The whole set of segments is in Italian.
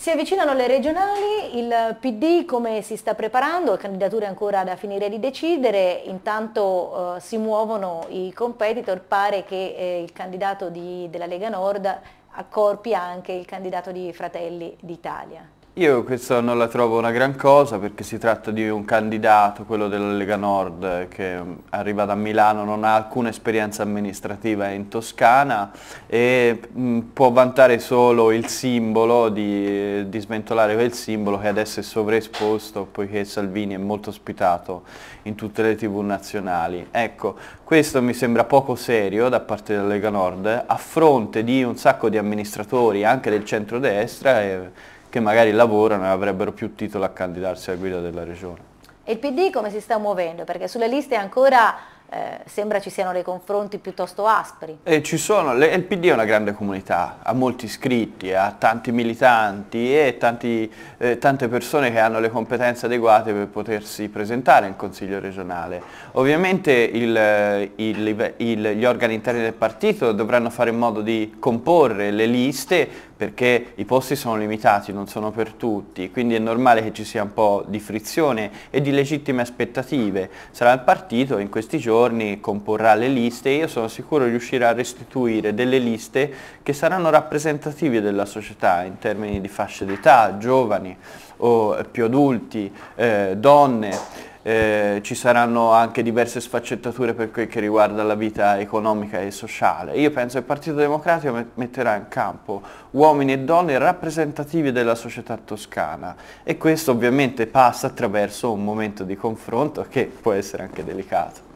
Si avvicinano le regionali, il PD come si sta preparando, candidature ancora da finire di decidere, intanto eh, si muovono i competitor, pare che eh, il candidato di, della Lega Nord accorpi anche il candidato di Fratelli d'Italia. Io questa non la trovo una gran cosa perché si tratta di un candidato, quello della Lega Nord, che mm, arriva da Milano, non ha alcuna esperienza amministrativa in Toscana e mm, può vantare solo il simbolo, di, di sventolare quel simbolo che adesso è sovraesposto poiché Salvini è molto ospitato in tutte le tv nazionali. Ecco, questo mi sembra poco serio da parte della Lega Nord a fronte di un sacco di amministratori anche del centro-destra, e, che magari lavorano e avrebbero più titolo a candidarsi alla guida della regione. E il PD come si sta muovendo? Perché sulle liste ancora eh, sembra ci siano dei confronti piuttosto aspri. E ci sono, il PD è una grande comunità, ha molti iscritti, ha tanti militanti e tanti, eh, tante persone che hanno le competenze adeguate per potersi presentare in Consiglio regionale. Ovviamente il, eh, il, il, gli organi interni del partito dovranno fare in modo di comporre le liste perché i posti sono limitati, non sono per tutti, quindi è normale che ci sia un po' di frizione e di legittime aspettative. Sarà il partito in questi giorni giorni comporrà le liste e io sono sicuro riuscirà a restituire delle liste che saranno rappresentative della società in termini di fasce d'età, giovani o più adulti, eh, donne, eh, ci saranno anche diverse sfaccettature per quel che riguarda la vita economica e sociale. Io penso che il Partito Democratico metterà in campo uomini e donne rappresentativi della società toscana e questo ovviamente passa attraverso un momento di confronto che può essere anche delicato.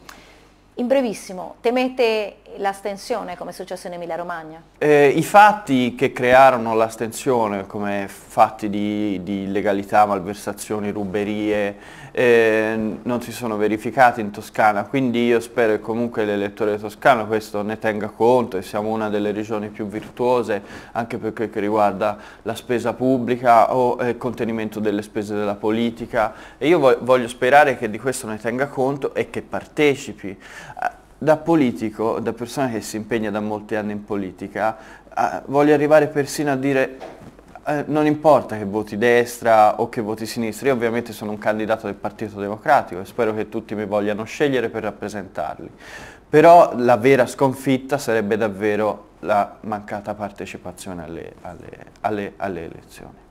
In brevissimo, temete l'astensione come è successo in Emilia Romagna? Eh, I fatti che crearono l'astensione come fatti di, di illegalità, malversazioni, ruberie eh, non si sono verificati in Toscana, quindi io spero che comunque l'elettore toscano questo ne tenga conto e siamo una delle regioni più virtuose anche per quel che riguarda la spesa pubblica o eh, il contenimento delle spese della politica e io voglio sperare che di questo ne tenga conto e che partecipi da politico, da persona che si impegna da molti anni in politica, eh, voglio arrivare persino a dire eh, non importa che voti destra o che voti sinistra, io ovviamente sono un candidato del Partito Democratico e spero che tutti mi vogliano scegliere per rappresentarli, però la vera sconfitta sarebbe davvero la mancata partecipazione alle, alle, alle, alle elezioni.